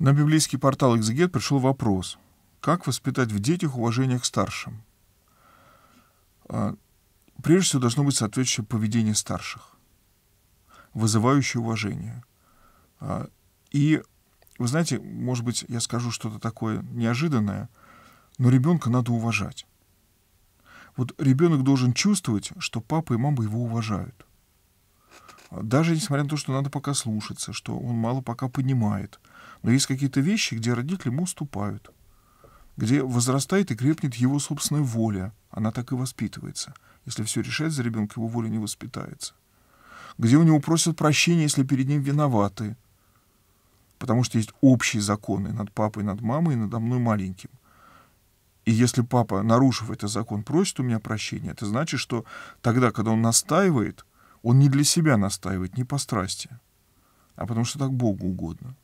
На библейский портал «Экзегет» пришел вопрос, как воспитать в детях уважение к старшим? А, прежде всего, должно быть соответствующее поведение старших, вызывающее уважение. А, и, вы знаете, может быть, я скажу что-то такое неожиданное, но ребенка надо уважать. Вот ребенок должен чувствовать, что папа и мама его уважают. А, даже несмотря на то, что надо пока слушаться, что он мало пока понимает – но есть какие-то вещи, где родители ему уступают, где возрастает и крепнет его собственная воля. Она так и воспитывается. Если все решать за ребенка, его воля не воспитается. Где у него просят прощения, если перед ним виноваты. Потому что есть общие законы над папой, над мамой и надо мной маленьким. И если папа, нарушив этот закон, просит у меня прощения, это значит, что тогда, когда он настаивает, он не для себя настаивает, не по страсти, а потому что так Богу угодно.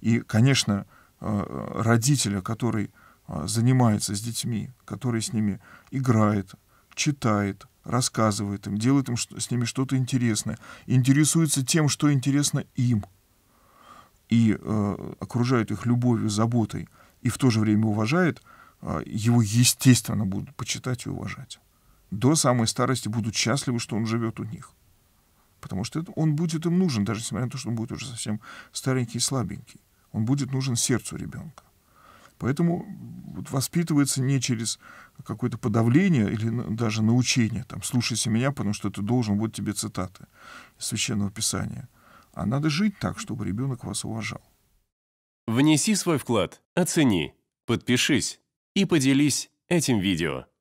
И, конечно, э, родителя, который э, занимается с детьми, который с ними играет, читает, рассказывает им, делает им с ними что-то интересное, интересуется тем, что интересно им, и э, окружает их любовью, заботой, и в то же время уважает, его, естественно, будут почитать и уважать. До самой старости будут счастливы, что он живет у них. Потому что он будет им нужен, даже несмотря на то, что он будет уже совсем старенький и слабенький он будет нужен сердцу ребенка. Поэтому вот, воспитывается не через какое-то подавление или даже научение, там, слушайся меня, потому что ты должен, вот тебе цитаты из Священного Писания. А надо жить так, чтобы ребенок вас уважал. Внеси свой вклад, оцени, подпишись и поделись этим видео.